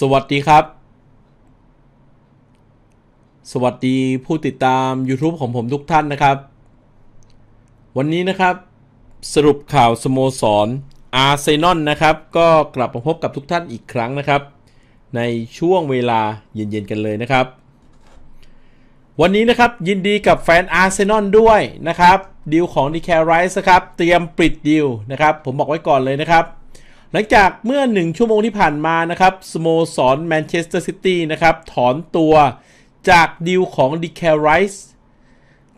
สวัสดีครับ สวัสดีผู้ติดตาม YouTube ของผมทุกท่านนะครับ วันนี้นะครับ สรุปข่าวสโมสรอาร์เซนอลนะครับ ก็กลับมาพบกับทุกท่านอีกครั้งนะครับ ในช่วงเวลาเย็นๆ กันเลยนะครับ วันนี้นะครับยินดีกับแฟน อาร์เซนอลด้วยนะครับดีลของดีแคร์ไรส์ครับเตรียมปิดดีลนะครับ ผมบอกไว้ก่อนเลยนะครับหลังจากเมื่อ1ชั่วโมงที่ผ่านมานะครับสโมสรแมนเชสเตอร์ซิตี้นะครับ ถอนตัวจากดีลของดิแคไรส์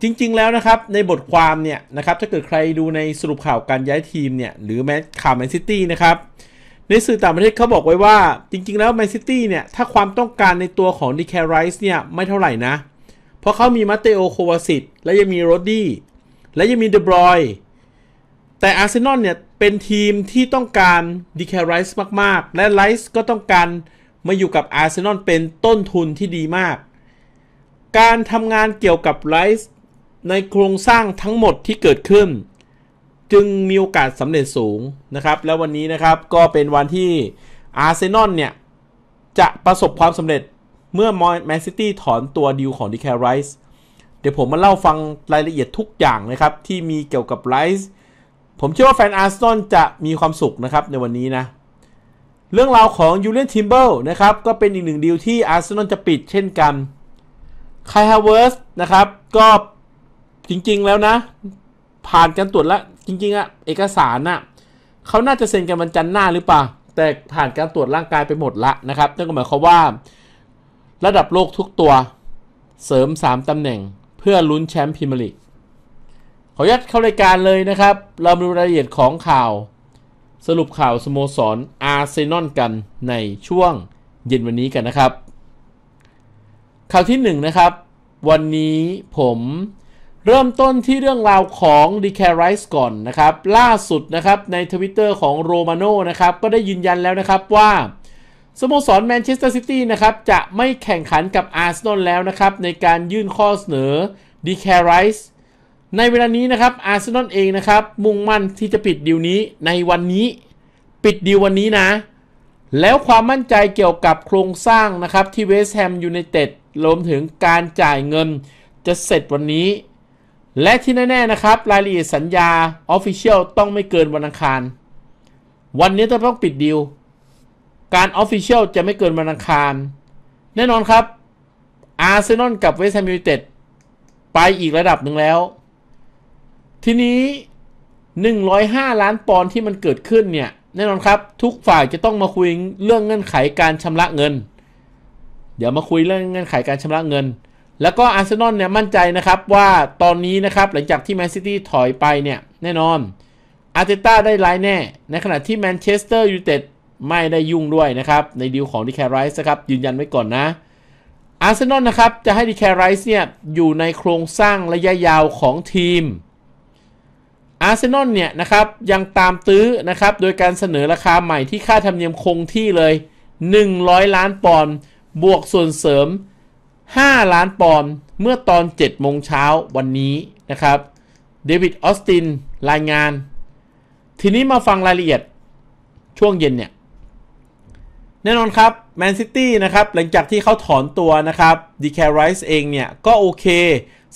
จริงๆแล้วนะครับในบทความเนี่ยนะครับถ้าเกิดใครดูในสรุปข่าวการย้ายทีมเนี่ย หรือแม้ข่าวแมนซิตี้นะครับ ในสื่อต่างประเทศเขาบอกไว้ว่า จริงๆแล้วแมนซิตี้เนี่ย ถ้าความต้องการในตัวของดิแคไรส์เนี่ย ไม่เท่าไหร่นะ เพราะเขามีมาเตโอโควาสิตและยังมีโรดดี้และยังมีเดบรอยแต่อาร์เซนอลเนี่ย เป็นทีมที่ต้องการดีแคไรส์มาก ๆ และไรส์ก็ต้องการมาอยู่กับอาร์เซนอลเป็นต้นทุนที่ดีมาก การทำงานเกี่ยวกับไรส์ในโครงสร้างทั้งหมดที่เกิดขึ้น จึงมีโอกาสสำเร็จสูงนะครับ และวันนี้นะครับ ก็เป็นวันที่อาร์เซนอลเนี่ย จะประสบความสำเร็จเมื่อมอแมนซิตี้ถอนตัวดิวของดีแคไรส์เดี๋ยวผมมาเล่าฟังรายละเอียดทุกอย่างนะครับที่มีเกี่ยวกับไรส์ผมเชื่อว่าแฟนอาร์ซนอลจะมีความสุขนะครับในวันนี้นะ เรื่องราวของยูเลียนทิมเบิลนะครับก็เป็นอีกหนึ่งดีลที่อาร์ซนอลจะปิดเช่นกันคายฮาวเวิร์สนะครับก็จริงๆแล้วนะ ผ่านการตรวจแล้วจริงๆอะเอกสารน่ะเขาน่าจะเซ็นกันวันจันทร์หน้าหรือเปล่าแต่ผ่านการตรวจร่างกายไปหมดละนะครับนั่นก็หมายความว่า ระดับโลกทุกตัว เสริม 3ตำแหน่งเพื่อลุ้นแชมป์พรีเมียร์ลีกขออนุญาตเข้ารายการเลยนะครับ เรามาดูรายละเอียดของข่าว สรุปข่าวสโมสรอาร์เซนอลกันในช่วงเย็นวันนี้กันนะครับ ข่าวที่1นนะครับ วันนี้ผมเริ่มต้นที่เรื่องราวของดีแคไรส์ก่อนนะครับ ล่าสุดนะครับในทวิตเตอร์ของโรมาโนนะครับก็ได้ยืนยันแล้วนะครับว่า สโมสรแมนเชสเตอร์ซิตี้นะครับจะไม่แข่งขันกับอาร์เซนอลแล้วนะครับ ในการยื่นข้อเสนอดีแคไรส์ในเวลานี้นะครับอาร์เซนอลเองนะครับมุ่งมั่นที่จะปิดดีลนี้ ในวันนี้ปิดดีลวันนี้นะ แล้วความมั่นใจเกี่ยวกับโครงสร้างนะครับที่เวสต์แฮมยูไนเต็ดรวมถึงการจ่ายเงินจะเสร็จวันนี้ และที่แน่ๆนะครับรายละเอียดสัญญาออฟฟิเชียลต้องไม่เกินวันอังคาร วันนี้จะต้องปิดดีลการออฟฟิเชียลจะไม่เกินวันอังคาร แน่นอนครับอาร์เซนอลกับเวสต์แฮมยูไนเต็ดไปอีกระดับหนึ่งแล้วทีนี้ 105 ล้านปอนด์ที่มันเกิดขึ้นเนี่ย แน่นอนครับ ทุกฝ่ายจะต้องมาคุยเรื่องเงื่อนไขการชำระเงิน เดี๋ยวมาคุยเรื่องเงื่อนไขการชำระเงิน แล้วก็อาร์เซนอลเนี่ยมั่นใจนะครับว่าตอนนี้นะครับหลังจากที่แมนซิตี้ถอยไปเนี่ย แน่นอน อาร์เตต้าได้รายแน่ ในขณะที่แมนเชสเตอร์ยูไนเต็ดไม่ได้ยุ่งด้วยนะครับ ในดีลของดิแคร์ไรส์ครับยืนยันไว้ก่อนนะ อาร์เซนอลนะครับจะให้ดิแคร์ไรส์เนี่ยอยู่ในโครงสร้างระยะยาวของทีมอาร์เซนอลเนี่ยนะครับยังตามตื้อนะครับโดยการเสนอราคาใหม่ที่ค่าธรรมเนียมคงที่เลย 100 ล้านปอนด์บวกส่วนเสริม 5 ล้านปอนด์เมื่อตอน7โมงเช้าวันนี้นะครับเดวิดออสตินรายงาน ทีนี้มาฟังรายละเอียดช่วงเย็นเนี่ยแน่นอนครับ แมนซิตี้นะครับหลังจากที่เขาถอนตัวนะครับดีแคร์ไรส์เองเนี่ยก็โอเค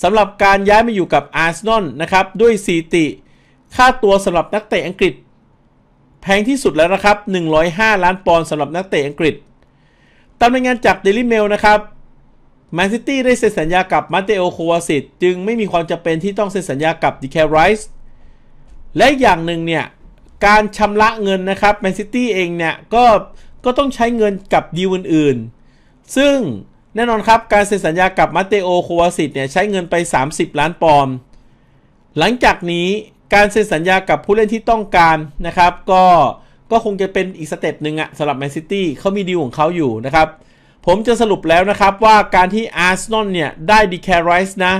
สำหรับการย้ายมาอยู่กับอาร์เซนอลนะครับด้วยสีติค่าตัวสำหรับนักเตะอังกฤษ แพงที่สุดแล้วนะครับ 105 ล้านปอนด์สำหรับนักเตะอังกฤษ ตามรายงานจาก Daily Mail นะครับแมนซิตี้ได้เซ็นสัญญากับมาเตโอโควาสิตจึงไม่มีความจำเป็นที่ต้องเซ็นสัญญากับดีแคไรส์และอย่างหนึ่งเนี่ย การชำระเงินนะครับแมนซิตี้เองเนี่ยก็ ก็ต้องใช้เงินกับดีลอื่นๆ ซึ่งแน่นอนครับการเซ็นสัญญากับมาเตโอโควาสิตเนี่ยใช้เงินไป 30 ล้านปอนด์หลังจากนี้การเซ็นสัญญากับผู้เล่นที่ต้องการนะครับก็ก็คงจะเป็นอีกสเต็ปหนึ่งอะสำหรับแมนซิตี้เขามีดีลของเขาอยู่นะครับ ผมจะสรุปแล้วนะครับว่าการที่อาร์เซนอลเนี่ย ได้ดีแคไรส์นะ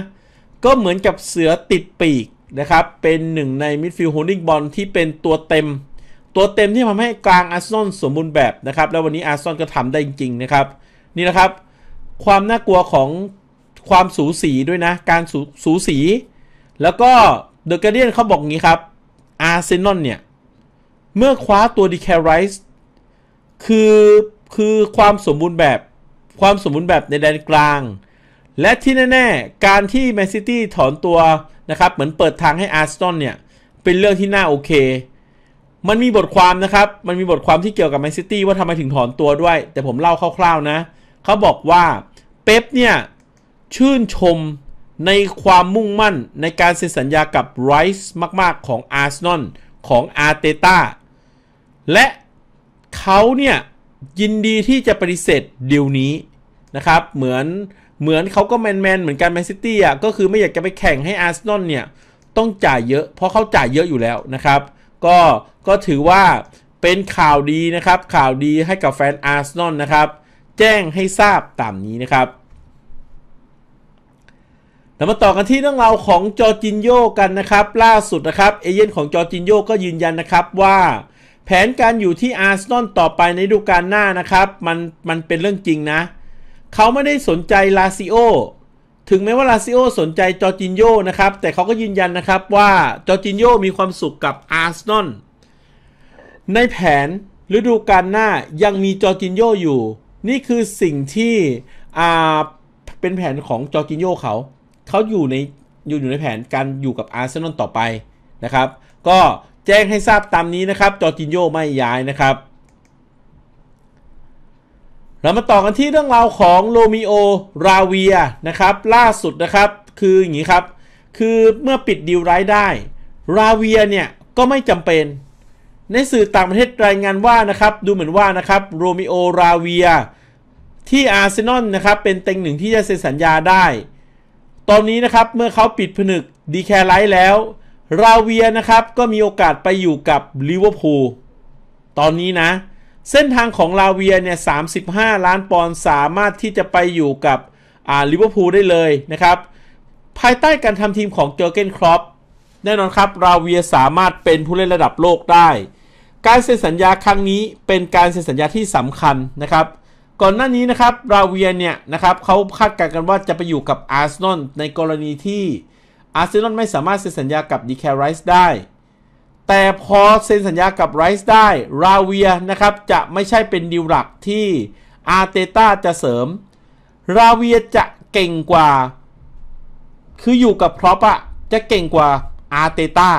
ก็เหมือนกับเสือติดปีกนะครับ เป็นหนึ่งในมิดฟิลด์โฮลดิ่งบอลที่เป็นตัวเต็ม ตัวเต็มที่ทำให้กลางอาร์เซนอลสมบูรณ์แบบนะครับ แล้ววันนี้อาร์เซนอลก็ทำได้จริงๆนะครับนี่นะครับ ความน่ากลัวของความสูสีด้วยนะ การสูสูสีแล้วก็เดอะการ์เดียนเขาบอกงี้ครับอาร์เซนอลเนี่ยเมื่อคว้าตัวดีแคไรส์คือคือความสมบูรณ์แบบความสมบูรณ์แบบในแดนกลาง และที่แน่ ๆ การที่แมนซิตี้ถอนตัวนะครับเหมือนเปิดทางให้อาร์เซนอลเนี่ย เป็นเรื่องที่น่าโอเค มันมีบทความนะครับมันมีบทความที่เกี่ยวกับแมนซิตี้ว่าทำไมถึงถอนตัวด้วย แต่ผมเล่าคร่าวๆนะเขาบอกว่าเป๊ปเนี่ยชื่นชมในความมุ่งมั่นในการเซ็นสัญญากับไรส์มากๆของอาร์เซนอลของอาร์เตต้าและเขาเนี่ย ยินดีที่จะปฏิเสธเดี๋ยวนี้นะครับ เหมือนเหมือนเขาก็แมนแมนเหมือนกันแมนซิตี้อ่ะก็คือไม่อยากจะไปแข่งให้อาร์เซนอลเนี่ย ต้องจ่ายเยอะ เพราะเขาจ่ายเยอะอยู่แล้วนะครับ ก็ก็ถือว่าเป็นข่าวดีนะครับ ข่าวดีให้กับแฟนอาร์เซนอลนะครับ แจ้งให้ทราบตามนี้นะครับเยวมาต่อกันที่เรื่องราวของจอร์จินโยกันนะครับล่าสุดนะครับเอเย่นของจอร์จินโยก็ยืนยันนะครับว่า แผนการอยู่ที่อาร์เซนอลต่อไปในฤดูกาลหน้านะครับมันมันเป็นเรื่องจริงนะ เขาไม่ได้สนใจลาซิโอถึงแม้ว่าลาซิโอสนใจจอร์จินโยนะครับแต่เขาก็ยืนยันนะครับว่าจอร์จินโยมีความสุขกับอาร์เซนอลในแผนฤดูกาลหน้ายังมีจอร์จินโยอยู่นี่คือสิ่งที่เป็นแผนของจอร์จินโยเขาเขาอยู่ในอยู่อยู่ในแผนการอยู่กับอาร์เซนอลต่อไปนะครับก็แจ้งให้ทราบตามนี้นะครับจอร์จินโยไม่ย้ายนะครับเรามาต่อกันที่เรื่องราวของโรมิโอราเวียนะครับล่าสุดนะครับคืออย่างนี้ครับ คือเมื่อปิดดีลไร้ได้ราเวียเนี่ยก็ไม่จำเป็นในสื่อต่างประเทศรายงานว่านะครับดูเหมือนว่านะครับโรมิโอราเวีย ที่อาร์เซนอลนะครับเป็นเต็งหนึ่งที่จะเซ็นสัญญาได้ตอนนี้นะครับเมื่อเขาปิดผนึกดีแคไลท์แล้ว ราเวียนะครับก็มีโอกาสไปอยู่กับลิเวอร์พูลตอนนี้นะ เส้นทางของลาเวียเนี่ย35 ล้านปอนด์สามารถที่จะไปอยู่กับอ่าลิเวอร์พูลได้เลยนะครับ ภายใต้การทำทีมของเจอเกนครอปแน่นอนครับราเวียสามารถเป็นผู้เล่นระดับโลกได้ การเซ็นสัญญาครั้งนี้เป็นการเซ็นสัญญาที่สำคัญนะครับก่อนหน้านี้นะครับราเวียเนี่ยนะครับเขาคาดการณ์กันว่าจะไปอยู่กับอาร์เซนอลในกรณีที่อาร์เซนอลไม่สามารถเซ็นสัญญากับดีแคไรส์ได้ แต่พอเซ็นสัญญากับไรส์ได้ราเวียนะครับจะไม่ใช่เป็นดีลหลักที่ อาร์เตต้าจะเสริม ราเวียจะเก่งกว่า คืออยู่กับพรอปอะจะเก่งกว่าอาร์เตต้า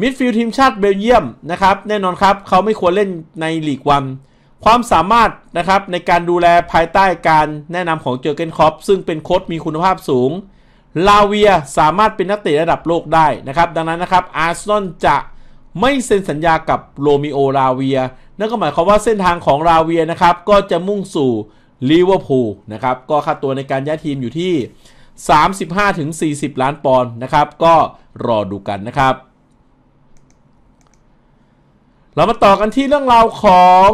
มิดฟิลด์ทีมชาติเบลเยียมนะครับ แน่นอนครับเขาไม่ควรเล่นในลีกวันความสามารถนะครับในการดูแลภายใต้การแนะนำของเจอเกนคอปซึ่งเป็นโค้ชมีคุณภาพสูงลาเวียสามารถเป็นนักเตะระดับโลกได้นะครับ ดังนั้นนะครับอาร์เซนอลจะไม่เซ็นสัญญากับโรมิโอลาเวียนั่นก็หมายความว่าเส้นทางของลาเวียนะครับ ก็จะมุ่งสู่ลิเวอร์พูลนะครับก็ค่าตัวในการย้ายทีมอยู่ที่ 35-40 ล้านปอนด์นะครับ ก็รอดูกันนะครับเรามาต่อกันที่เรื่องราวของ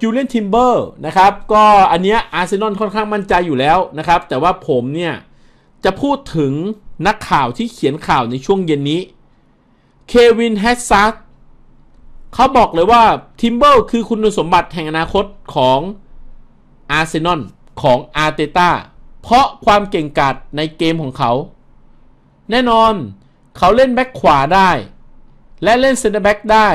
จูเลียนทิมเบอร์นะครับ ก็อันนี้อาร์เซนอลค่อนข้างมั่นใจอยู่แล้วนะครับ แต่ว่าผมเนี่ยจะพูดถึงนักข่าวที่เขียนข่าวในช่วงเย็นนี้ เควินแฮซซัตเขาบอกเลยว่าทิมเบอร์คือคุณสมบัติแห่งอนาคตของอาร์เซนอลของอาร์เตต้า เพราะความเก่งกาจในเกมของเขา แน่นอนเขาเล่นแบ็กขวาได้ และเล่นเซนเตอร์แบ็กได้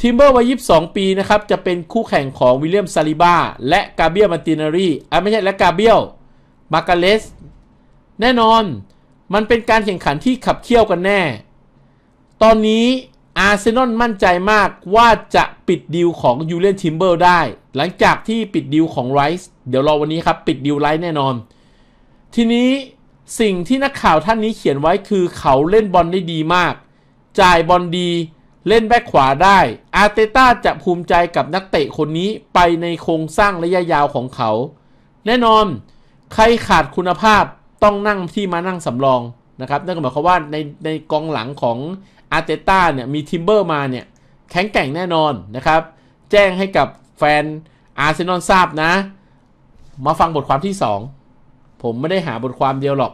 ทิมเบอร์วัย22 ปี นะครับ จะเป็นคู่แข่ง ของวิลเลียมซาลิบาและกาเบียมาตินารีอ่ะไม่ใช่ และกาเบียลมาการเลสแน่นอนมันเป็นการแข่งขันที่ขับเคี่ยวกันแน่ ตอนนี้อาร์เซนอลมั่นใจมากว่าจะปิดดีลของยูเลียนทิมเบอร์ได้ หลังจากที่ปิดดีลของไรซ์เดี๋ยวรอวันนี้ครับ ปิดดีลไรซ์แน่นอน ทีนี้สิ่งที่นักข่าวท่านนี้เขียนไว้คือเขาเล่นบอลได้ดีมาก จ่ายบอลดีเล่นแบ็กขวาได้ อาร์เตต้าจะภูมิใจกับนักเตะคนนี้ไปในโครงสร้างระยะยาวของเขา แน่นอน ใครขาดคุณภาพต้องนั่งที่มานั่งสำรอง นะครับ นั่นก็หมายความว่าในในกองหลังของ อาร์เตต้าเนี่ย มีทิมเบอร์มาเนี่ย แข็งแกร่งแน่นอนนะครับ แจ้งให้กับแฟนอาร์เซนอลทราบนะ มาฟังบทความที่ 2 ผมไม่ได้หาบทความเดียวหรอก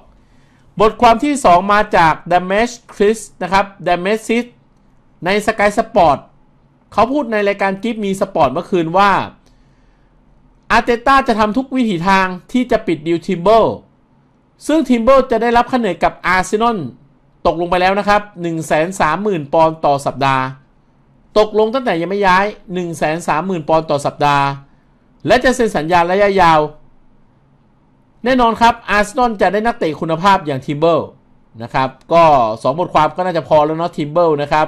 บทความที่2มาจาก d a m a g e Chris นะครับ d a m a g e Sis ในสกายสปอร์ตเขาพูดในรายการกิฟมีสปอร์ตเมื่อคืนว่า อาร์เตต้าจะทำทุกวิถีทางที่จะปิดดิวทิมเบิลซึ่งทิมเบิลจะได้รับค่าเหนื่อยกับอาร์เซนอลตกลงไปแล้วนะครับ 130,000 ปอนด์ต่อสัปดาห์ ตกลงตั้งแต่ยังไม่ย้าย 130,000 ปอนด์ต่อสัปดาห์ และจะเซ็นสัญญาระยะยาว แน่นอนครับอาร์เซนอลจะได้นักเตะคุณภาพอย่างทิมเบิลนะครับก็ 2 บทความก็น่าจะพอแล้วเนาะทิมเบิลนะครับ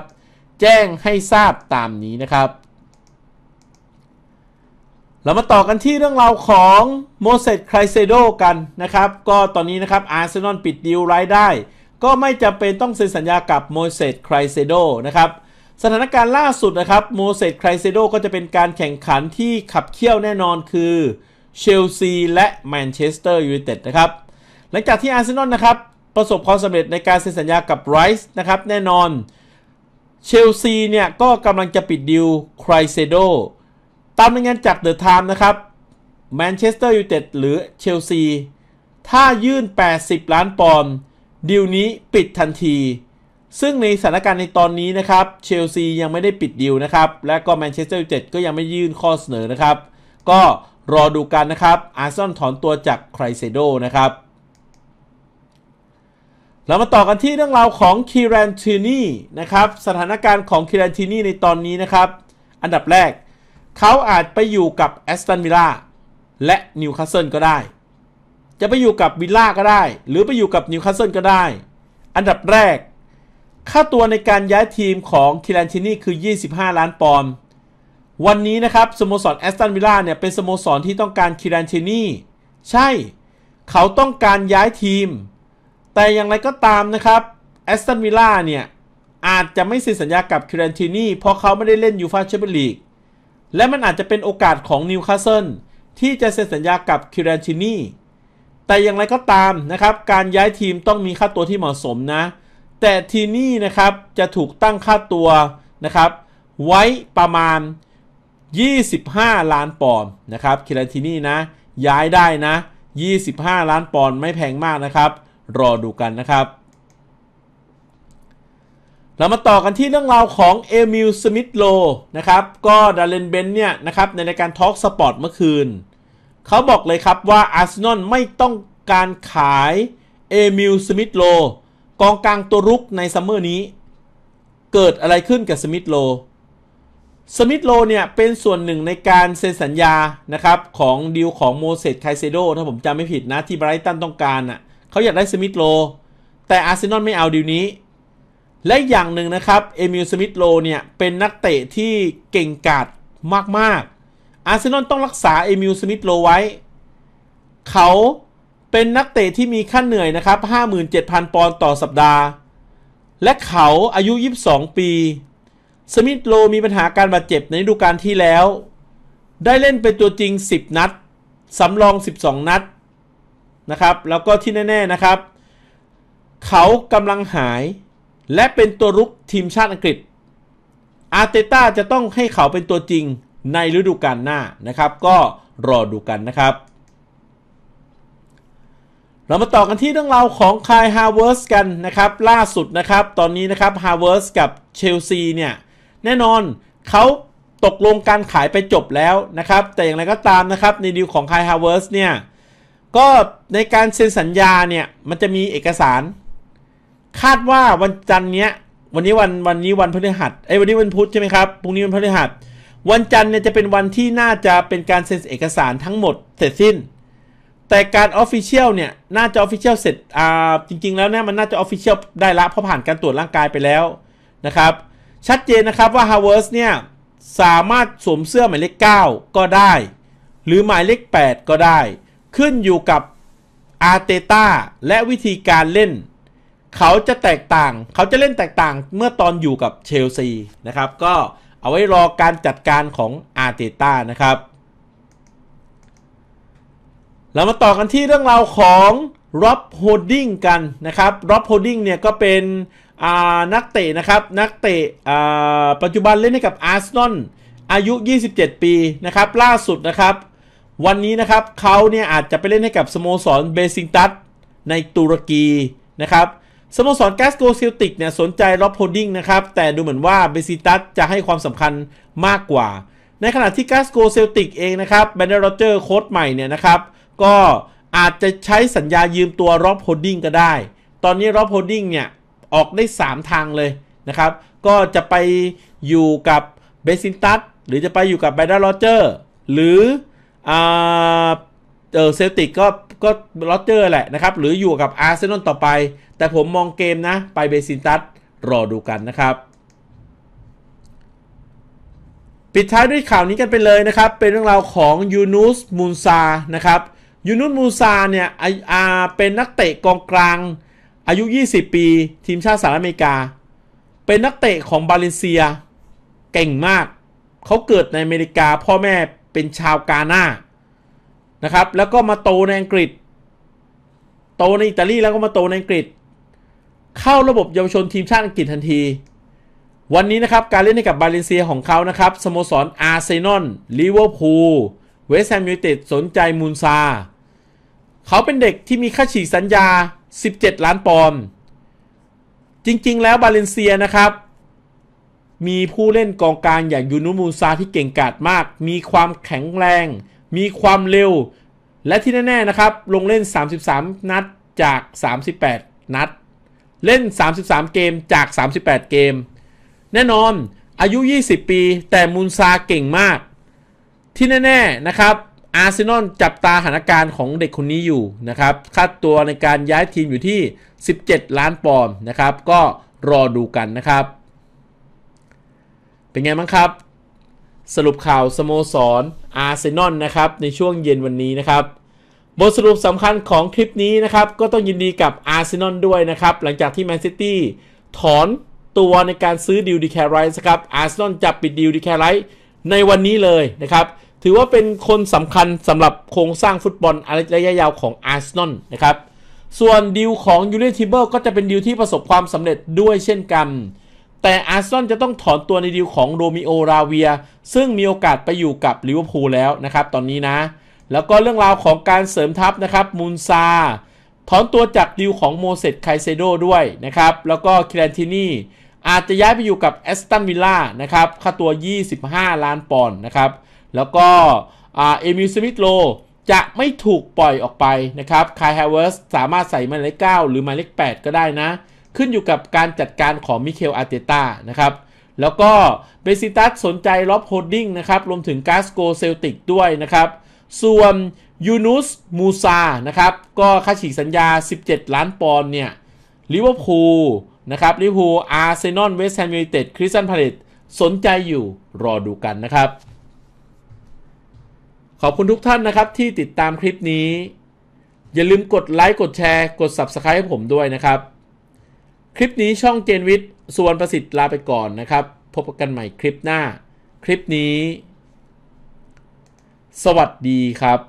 แจ้งให้ทราบตามนี้นะครับ เรามาต่อกันที่เรื่องราวของโมเสสไครเซโดกันนะครับ ก็ตอนนี้นะครับอาร์เซนอลปิดดีลรายได้ ก็ไม่จำเป็นต้องเซ็นสัญญากับโมเสสไครเซโดนะครับ สถานการณ์ล่าสุดนะครับโมเสสไครเซโดก็จะเป็นการแข่งขันที่ขับเคี่ยวแน่นอนคือ เชลซีและแมนเชสเตอร์ยูไนเต็ดนะครับ หลังจากที่อาร์เซนอลนะครับ ประสบความสำเร็จในการเซ็นสัญญากับไรซ์นะครับแน่นอนเชลซีเนี่ยก็กำลังจะปิดดิวไครเซโดตามรายงานจากเดอะไทม์นะครับแมนเชสเตอร์ยูไนเต็ดหรือเชลซี ถ้ายื่น 80 ล้านปอนด์ดิวนี้ปิดทันที ซึ่งในสถานการณ์ในตอนนี้นะครับ เชลซียังไม่ได้ปิดดิวนะครับ และก็แมนเชสเตอร์ยูไนเต็ดก็ยังไม่ยื่นข้อเสนอนะครับ ก็รอดูกันนะครับ อาร์ซอนถอนตัวจากไครเซโดนะครับเรามาต่อกันที่เรื่องราวของคีรันทินีนะครับสถานการณ์ของคีรันทินีในตอนนี้นะครับ อันดับแรกเขาอาจไปอยู่กับแอสตันวิลล่าและนิวคาสเซิลก็ได้ จะไปอยู่กับวิลล่าก็ได้ หรือไปอยู่กับนิวคาสเซิลก็ได้ อันดับแรก ค่าตัวในการย้ายทีมของคิรันทินีคือ 25 ล้านปอนด์วันนี้นะครับสโมสรแอสตันวิลล่าเนี่ยเป็นสโมสรที่ต้องการคิรันทินีใช่เขาต้องการย้ายทีมแต่อย่างไรก็ตามนะครับแอสตันวิลล่าเนี่ย อาจจะไม่เซ็นสัญญากับคิรันตินีเพราะเขาไม่ได้เล่นยูฟาแชมเปี้ยนลีกและมันอาจจะเป็นโอกาสของนิวคาสเซิลที่จะเซ็นสัญญากับคิรันตินีแต่อย่างไรก็ตามนะครับ การย้ายทีมต้องมีค่าตัวที่เหมาะสมนะ แต่ทีนี่นะครับ จะถูกตั้งค่าตัวนะครับ ไว้ประมาณ 25 ล้านปอนด์นะครับคิรันตินีนะย้ายได้นะ 25 ล้านปอนด์ไม่แพงมากนะครับรอดูกันนะครับ เรามาต่อกันที่เรื่องราวของเอมิลสมิธโลนะครับ ก็ดาเรนเบนเนี่ยนะครับในในการทอล์กสปอร์ตเมื่อคืน เขาบอกเลยครับว่าอาร์เซนอลไม่ต้องการขายเอมิลสมิธโล กองกลางตัวรุกในซัมเมอร์นี้ เกิดอะไรขึ้นกับสมิธโล สมิธโลเนี่ยเป็นส่วนหนึ่งในการเซ็นสัญญานะครับของดีลของโมเสสไคเซโดถ้าผมจำไม่ผิดนะ ที่ไบรตันต้องการอะเขาอยากได้สมิธโล แต่อาร์เซนอลไม่เอาดีลนี้ และอย่างหนึ่งนะครับ เอมิลสมิธโลเนี่ย เป็นนักเตะที่เก่งกาจมาก ๆ อาร์เซนอลต้องรักษาเอมิลสมิธโลไว้ เขาเป็นนักเตะที่มีค่าเหนื่อยนะครับ57,000ปอนด์ต่อสัปดาห์ และเขาอายุ 22 ปี สมิธโลมีปัญหาการบาดเจ็บในฤดูกาลที่แล้ว ได้เล่นเป็นตัวจริง 10 นัด สำรอง 12 นัดนะครับแล้วก็ที่แน่ๆนะครับ เขากำลังหาย และเป็นตัวรุกทีมชาติอังกฤษอาร์เตต้าจะต้องให้เขาเป็นตัวจริงในฤดูกาลหน้านะครับ ก็รอดูกันนะครับ เรามาต่อกันที่เรื่องราวของคายฮาวเวิร์สกันนะครับล่าสุดนะครับตอนนี้นะครับฮาวเวิร์สกับเชลซีเนี่ยแน่นอนเขาตกลงการขายไปจบแล้วนะครับแต่อย่างไรก็ตามนะครับในดีลของคายฮาวเวิร์สเนี่ยก็ในการเซ็นสัญญาเนี่ยมันจะมีเอกสาร คาดว่าวันจันทร์เนี้ยวันนี้วันวันนี้วันพฤหัสไอ้วันนี้วันพุธใช่ไหมครับ พรุ่งนี้วันพฤหัสวันจันทร์เนี่ยจะเป็นวันที่น่าจะเป็นการเซ็นเอกสารทั้งหมดเสร็จสิ้นแต่การออฟฟิเชียลเนี่ยน่าจะออฟฟิเชียลเสร็จอ่าจริงๆแล้วเนี่ยมันน่าจะออฟฟิเชียลได้ละเพราะผ่านการตรวจร่างกายไปแล้วนะครับชัดเจนนะครับว่าฮาวเวิร์สเนี่ย สามารถสวมเสื้อหมายเลข9ก็ได้ หรือหมายเลข8 ก็ได้ขึ้นอยู่กับอาร์เตต้าและวิธีการเล่น เขาจะแตกต่างเขาจะเล่นแตกต่างเมื่อตอนอยู่กับเชลซีนะครับ ก็เอาไว้รอการจัดการของอาร์เตต้านะครับเรามาต่อกันที่เรื่องราวของร็อบโฮดดิ้งกันนะครับร็อบโฮดดิ้งเนี่ยก็เป็นนักเตะนะครับ นักเตะปัจจุบันเล่นให้กับอาร์เซนอลอายุ 27 ปีนะครับล่าสุดนะครับวันนี้นะครับเขาเนี่ยอาจจะไปเล่นให้กับสโมสรเบซิงตัสในตุรกีนะครับ สโมสรแกสโกเซลติกเนี่ยสนใจล็อบโฮดดิ้งนะครับ แต่ดูเหมือนว่าเบซิงตัสจะให้ความสำคัญมากกว่า ในขณะที่แกสโกเซลติกเองนะครับแบนเดอร์โรเจอร์โค้ดใหม่เนี่ยนะครับ ก็อาจจะใช้สัญญายืมตัวล็อบโฮดดิ้งก็ได้ ตอนนี้ล็อบโฮดดิ้งเนี่ย ออกได้ 3 ทางเลยนะครับ ก็จะไปอยู่กับเบซิตัสหรือจะไปอยู่กับแบนเดอร์โรเจอร์หรืออาเออเซลติกก็ก็ลอตเจอร์แหละนะครับ หรืออยู่กับอาร์เซนอลต่อไป แต่ผมมองเกมนะ ไปเบซินตัสรอดูกันนะครับ ปิดท้ายด้วยข่าวนี้กันไปเลยนะครับ เป็นเรื่องราวของยูนูสมูนซานะครับยูนูสมูนซาเนี่ยอาเป็นนักเตะกองกลาง อายุ 20 ปี ทีมชาติสหรัฐอเมริกา เป็นนักเตะของบาเลนเซีย เก่งมากเขาเกิดในอเมริกาพ่อแม่เป็นชาวกาหน้านะครับ แล้วก็มาโตในอังกฤษ โตในอิตาลีแล้วก็มาโตในอังกฤษ เข้าระบบเยาวชนทีมชาติอังกฤษทันที วันนี้นะครับ การเล่นให้กับบาเลนเซีย ของเขานะครับ สโมสรอาร์เซนอลลิเวอร์พูล เวสต์แฮมยูไนเต็ด สนใจมูนซา เขาเป็นเด็กที่มีค่าฉีกสัญญา 17 ล้านปอนด์จริงๆ แล้วบาเลนเซียนะครับมีผู้เล่นกองกลางอย่างยูนุมูซาที่เก่งกาจมาก มีความแข็งแรง มีความเร็ว และที่แน่ๆนะครับ ลงเล่น 33 นัดจาก 38 นัด เล่น 33 เกมจาก 38 เกม แน่นอนอายุ 20 ปีแต่มูนซาเก่งมาก ที่แน่ ๆนะครับ อาร์เซนอลจับตาสถานการณ์ของเด็กคนนี้อยู่นะครับค่าตัวในการย้ายทีมอยู่ที่ 17 ล้านปอนด์นะครับ ก็รอดูกันนะครับเป็นไงบ้างครับ สรุปข่าวสโมสรอาร์เซนอลนะครับ ในช่วงเย็นวันนี้นะครับ บทสรุปสำคัญของคลิปนี้นะครับ ก็ต้องยินดีกับอาร์เซนอลด้วยนะครับ หลังจากที่แมนซิตี้ถอนตัวในการซื้อดิวดีแคไรส์ครับอาร์เซนอลจะปิดดิวดีแคไรส์ในวันนี้เลยนะครับ ถือว่าเป็นคนสำคัญสำหรับโครงสร้างฟุตบอลระยะยาวของอาร์เซนอลนะครับส่วนดิวของยูเลนทิเบอร์ก็จะเป็นดิวที่ประสบความสำเร็จด้วยเช่นกันแต่อาร์ซอนจะต้องถอนตัวในดีลของโรมิโอราเวีย ซึ่งมีโอกาสไปอยู่กับลิเวอร์พูลแล้วนะครับตอนนี้นะ แล้วก็เรื่องราวของการเสริมทัพนะครับมูนซา ถอนตัวจากดีลของโมเสสไคเซโดด้วยนะครับแล้วก็คิรนตินีอาจจะย้ายไปอยู่กับแอสตันวิลล่านะครับค่าตัว 25 ล้านปอนด์นะครับแล้วก็เอมิลสมิธโลจะไม่ถูกปล่อยออกไปนะครับคายฮเวิร์สสามารถใส่หมายเลข9หรือหมายเลข8ก็ได้นะขึ้นอยู่กับการจัดการของมิเคลอาร์เตต้านะครับ แล้วก็เบซิตัสสนใจล็อบโฮดดิ้งนะครับ รวมถึงกาสโกเซลติกด้วยนะครับ ส่วนยูนุสมูซา นะครับ ก็ค่าฉีกสัญญา 17 ล้านปอนด์เนี่ยลิเวอร์พูลนะครับลิเวอร์พูลอาร์เซนอลเวสต์แฮมยูไนเต็ดคริสตันพาเลตสนใจอยู่ รอดูกันนะครับ ขอบคุณทุกท่านนะครับที่ติดตามคลิปนี้ อย่าลืมกดไลค์ กดแชร์ กด Subscribe ให้ผมด้วยนะครับคลิปนี้ช่องเจนวิทย์ส่วนประสิทธิ์ลาไปก่อนนะครับ พบกันใหม่คลิปหน้า คลิปนี้ สวัสดีครับ